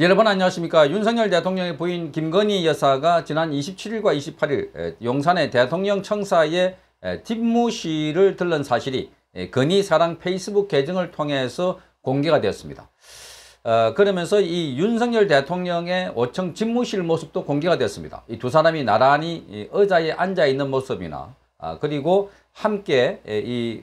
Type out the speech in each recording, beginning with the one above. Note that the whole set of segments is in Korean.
여러분 안녕하십니까 윤석열 대통령의 부인 김건희 여사가 지난 27일과 28일 용산의 대통령 청사에 뒷무시를 들른 사실이 건희사랑 페이스북 계정을 통해서 공개가 되었습니다. 어, 그러면서 이 윤석열 대통령의 5층 집무실 모습도 공개가 되었습니다. 이 두 사람이 나란히 의자에 앉아 있는 모습이나 아, 그리고 함께 이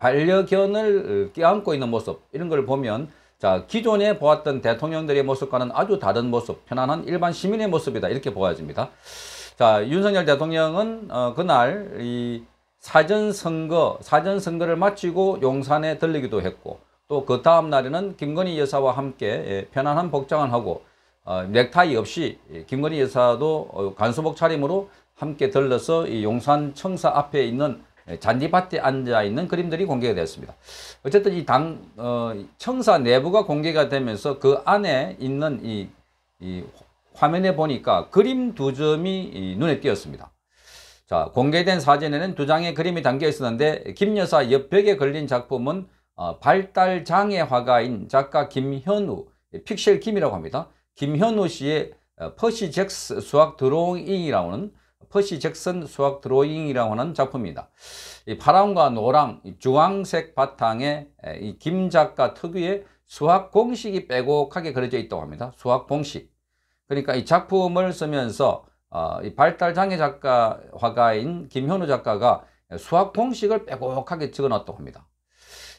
반려견을 어, 껴안고 있는 모습 이런 걸 보면 자 기존에 보았던 대통령들의 모습과는 아주 다른 모습, 편안한 일반 시민의 모습이다 이렇게 보아집니다자 윤석열 대통령은 어, 그날 이 사전 선거, 사전 선거를 마치고 용산에 들리기도 했고 또 그 다음 날에는 김건희 여사와 함께 예, 편안한 복장을 하고 어, 넥타이 없이 예, 김건희 여사도 어, 간수복 차림으로 함께 들러서 이 용산 청사 앞에 있는 예, 잔디밭에 앉아있는 그림들이 공개가 되었습니다. 어쨌든 이 당, 어, 청사 내부가 공개가 되면서 그 안에 있는 이, 이 화면에 보니까 그림 두 점이 눈에 띄었습니다. 자, 공개된 사진에는 두 장의 그림이 담겨 있었는데 김 여사 옆벽에 걸린 작품은 어, 발달장애 화가인 작가 김현우, 예, 픽셀 김이라고 합니다. 김현우 씨의 어, 퍼시 잭스 수학 드로잉이라는 퍼시 잭슨 수학 드로잉이라고 하는 작품입니다. 이 파랑과 노랑, 주황색 바탕에 이김 작가 특유의 수학 공식이 빼곡하게 그려져 있다고 합니다. 수학 공식. 그러니까 이 작품을 쓰면서 어, 이 발달장애 작가 화가인 김현우 작가가 수학 공식을 빼곡하게 적어놨다고 합니다.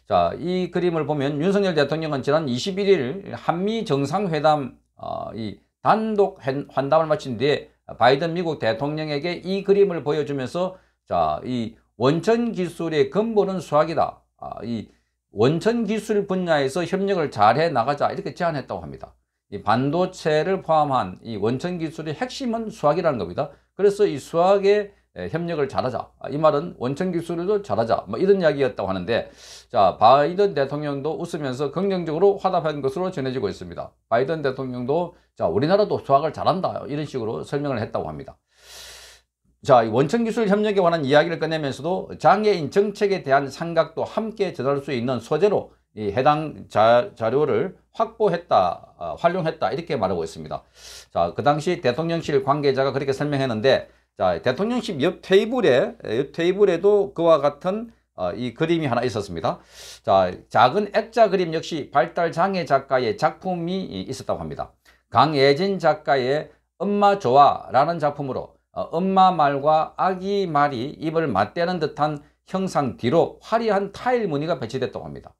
자, 이 그림을 보면 윤석열 대통령은 지난 21일 한미 정상회담 어, 이 단독 환담을 마친 뒤에 바이든 미국 대통령에게 이 그림을 보여주면서 자, 이 원천 기술의 근본은 수학이다. 아, 이 원천 기술 분야에서 협력을 잘해 나가자 이렇게 제안했다고 합니다. 이 반도체를 포함한 이 원천 기술의 핵심은 수학이라는 겁니다. 그래서 이 수학의 예, 협력을 잘하자. 아, 이 말은 원천 기술을 잘하자. 뭐 이런 이야기였다고 하는데 자 바이든 대통령도 웃으면서 긍정적으로 화답한 것으로 전해지고 있습니다. 바이든 대통령도 자 우리나라도 수학을 잘한다 이런 식으로 설명을 했다고 합니다. 자, 원천 기술 협력에 관한 이야기를 꺼내면서도 장애인 정책에 대한 생각도 함께 전할 수 있는 소재로 이 해당 자, 료를 확보했다, 어, 활용했다 이렇게 말하고 있습니다. 자, 그 당시 대통령실 관계자가 그렇게 설명했는데 자, 대통령실 옆 테이블에, 옆 테이블에도 그와 같은 어, 이 그림이 하나 있었습니다. 자, 작은 액자 그림 역시 발달장애 작가의 작품이 있었다고 합니다. 강예진 작가의 엄마 좋아라는 작품으로 어, 엄마 말과 아기 말이 입을 맞대는 듯한 형상 뒤로 화려한 타일 무늬가 배치됐다고 합니다.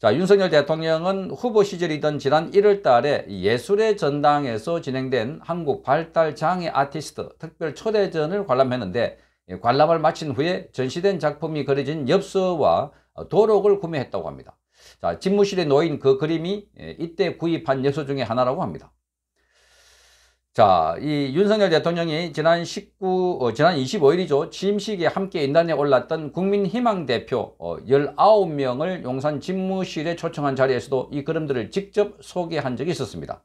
자, 윤석열 대통령은 후보 시절이던 지난 1월 달에 예술의 전당에서 진행된 한국 발달 장애 아티스트 특별 초대전을 관람했는데 관람을 마친 후에 전시된 작품이 그려진 엽서와 도록을 구매했다고 합니다. 자, 집무실에 놓인 그 그림이 이때 구입한 엽서 중에 하나라고 합니다. 자, 이 윤석열 대통령이 지난 19, 어, 지난 25일이죠. 취임식에 함께 인단에 올랐던 국민희망 대표 어, 19명을 용산 집무실에 초청한 자리에서도 이 그림들을 직접 소개한 적이 있었습니다.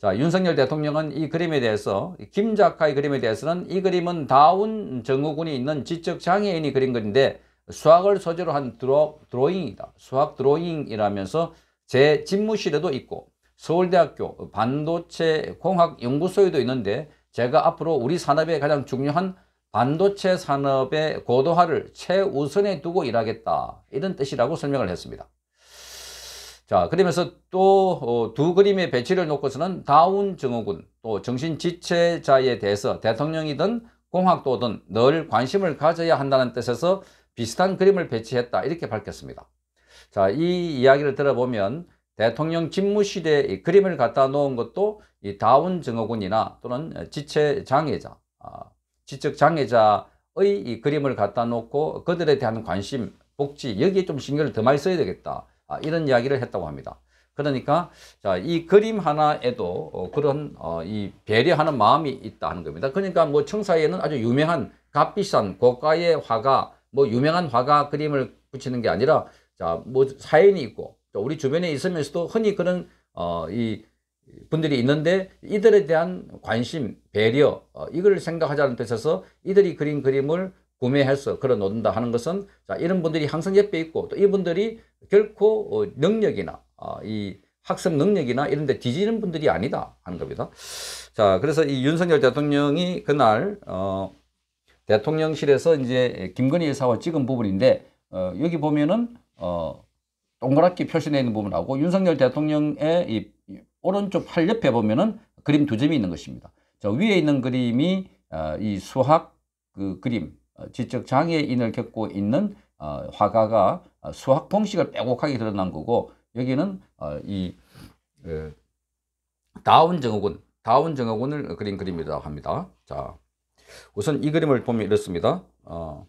자, 윤석열 대통령은 이 그림에 대해서, 김 작가의 그림에 대해서는 이 그림은 다운 증후군이 있는 지적장애인이 그린 건데 수학을 소재로 한 드로, 드로잉이다. 수학 드로잉이라면서 제 집무실에도 있고 서울대학교 반도체 공학연구소에도 있는데 제가 앞으로 우리 산업의 가장 중요한 반도체 산업의 고도화를 최우선에 두고 일하겠다 이런 뜻이라고 설명을 했습니다. 자 그러면서 또두 어, 그림의 배치를 놓고서는 다운 증후군 또 정신지체자에 대해서 대통령이든 공학도든 늘 관심을 가져야 한다는 뜻에서 비슷한 그림을 배치했다 이렇게 밝혔습니다. 자 이 이야기를 들어보면 대통령 집무실에 이 그림을 갖다 놓은 것도 이 다운 증후군이나 또는 지체 장애자, 아, 지적 장애자의 이 그림을 갖다 놓고 그들에 대한 관심, 복지 여기에 좀 신경을 더 많이 써야 되겠다 아, 이런 이야기를 했다고 합니다. 그러니까 자, 이 그림 하나에도 어, 그런 어, 이 배려하는 마음이 있다는 하 겁니다. 그러니까 뭐 청사에는 아주 유명한 값비싼 고가의 화가 뭐 유명한 화가 그림을 붙이는 게 아니라 자, 뭐 사연이 있고 그러니까 우리 주변에 있으면서도 흔히 그런 어, 이 분들이 있는데 이들에 대한 관심, 배려 어, 이걸 생각하자는 뜻에서 이들이 그린 그림을 구매해서 걸어 놓는다 하는 것은 자, 이런 분들이 항상 옆에 있고 또 이분들이 결코 어, 능력이나 어, 이 학습 능력이나 이런 데 뒤지는 분들이 아니다 하는 겁니다. 자, 그래서 이 윤석열 대통령이 그날 어, 대통령실에서 이제 김건희 여사와 찍은 부분인데 어, 여기 보면은 어, 동그랗게 표시되어 있는 부분하고 윤석열 대통령의 이 오른쪽 팔 옆에 보면은 그림 두 점이 있는 것입니다. 저 위에 있는 그림이 어, 이 수학 그 그림 어, 지적 장애인을 겪고 있는 어, 화가가 어, 수학 공식을 빼곡하게 드러난 거고 여기는 어, 이 예. 다운 증후군 다운 증후군을 그린 그림이라고 합니다. 자 우선 이 그림을 보면 이렇습니다. 어.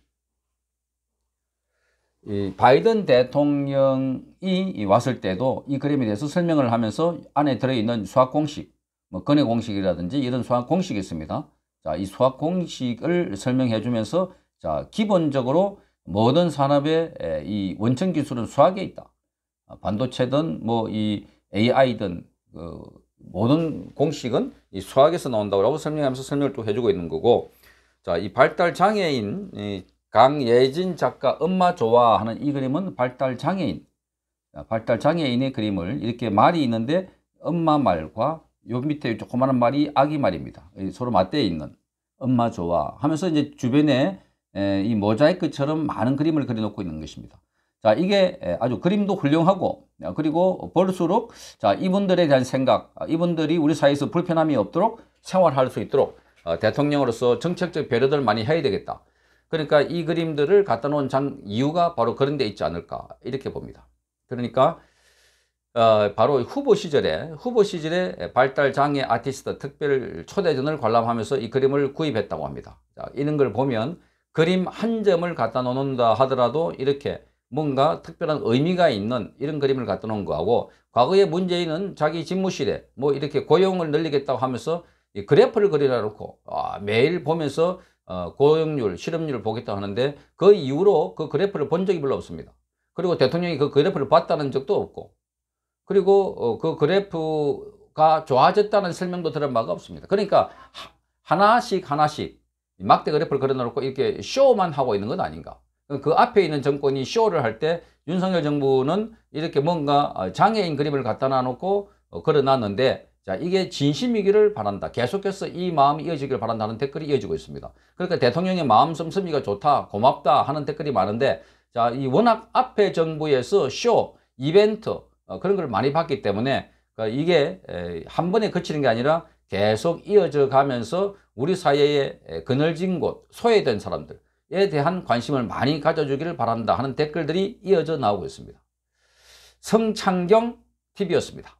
이 바이든 대통령이 왔을 때도 이 그림에 대해서 설명을 하면서 안에 들어있는 수학 공식, 뭐근의 공식이라든지 이런 수학 공식이 있습니다. 자, 이 수학 공식을 설명해 주면서 자, 기본적으로 모든 산업의 이 원천 기술은 수학에 있다. 아, 반도체든 뭐 이 AI든 그 모든 공식은 이 수학에서 나온다고 설명하면서 설명을 또 해주고 있는 거고 자, 이 발달 장애인 이 강예진 작가 엄마 좋아하는 이 그림은 발달장애인 아, 발달장애인의 그림을 이렇게 말이 있는데 엄마 말과 요 밑에 조그마한 말이 아기 말입니다 서로 맞대어 있는 엄마 좋아 하면서 이제 주변에 이 모자이크처럼 많은 그림을 그려놓고 있는 것입니다 자 이게 아주 그림도 훌륭하고 아, 그리고 볼수록 자 이분들에 대한 생각 아, 이분들이 우리 사회에서 불편함이 없도록 생활할 수 있도록 대통령으로서 정책적 배려들 많이 해야 되겠다 그러니까 이 그림들을 갖다 놓은 장 이유가 바로 그런 데 있지 않을까 이렇게 봅니다. 그러니까 어, 바로 후보 시절에 후보 시절에 발달 장애 아티스트 특별 초대전을 관람하면서 이 그림을 구입했다고 합니다. 자, 이런 걸 보면 그림 한 점을 갖다 놓는다 하더라도 이렇게 뭔가 특별한 의미가 있는 이런 그림을 갖다 놓은 거하고 과거의 문재인은 자기 집무실에 뭐 이렇게 고용을 늘리겠다고 하면서 그래프를 그려놓고 리 아, 매일 보면서 어, 고용률, 실업률을 보겠다 하는데 그 이후로 그 그래프를 본 적이 별로 없습니다. 그리고 대통령이 그 그래프를 봤다는 적도 없고 그리고 어, 그 그래프가 좋아졌다는 설명도 들은 바가 없습니다. 그러니까 하, 나씩 하나씩 막대 그래프를 그려놓고 이렇게 쇼만 하고 있는 건 아닌가. 그 앞에 있는 정권이 쇼를 할 때 윤석열 정부는 이렇게 뭔가 장애인 그림을 갖다 놔놓고 어, 걸어놨는데 자, 이게 진심이기를 바란다. 계속해서 이 마음이 이어지기를 바란다는 댓글이 이어지고 있습니다. 그러니까 대통령의 마음 씀씀이가 좋다, 고맙다 하는 댓글이 많은데 자, 이 워낙 앞에 정부에서 쇼, 이벤트 어, 그런 걸 많이 봤기 때문에 그러니까 이게 에, 한 번에 그치는 게 아니라 계속 이어져 가면서 우리 사회에 그늘진 곳, 소외된 사람들에 대한 관심을 많이 가져주기를 바란다 하는 댓글들이 이어져 나오고 있습니다. 성창경 TV였습니다.